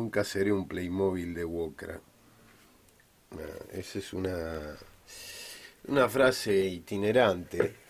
Nunca seré un Playmobil de Wokra. Ah, esa es una, una frase itinerante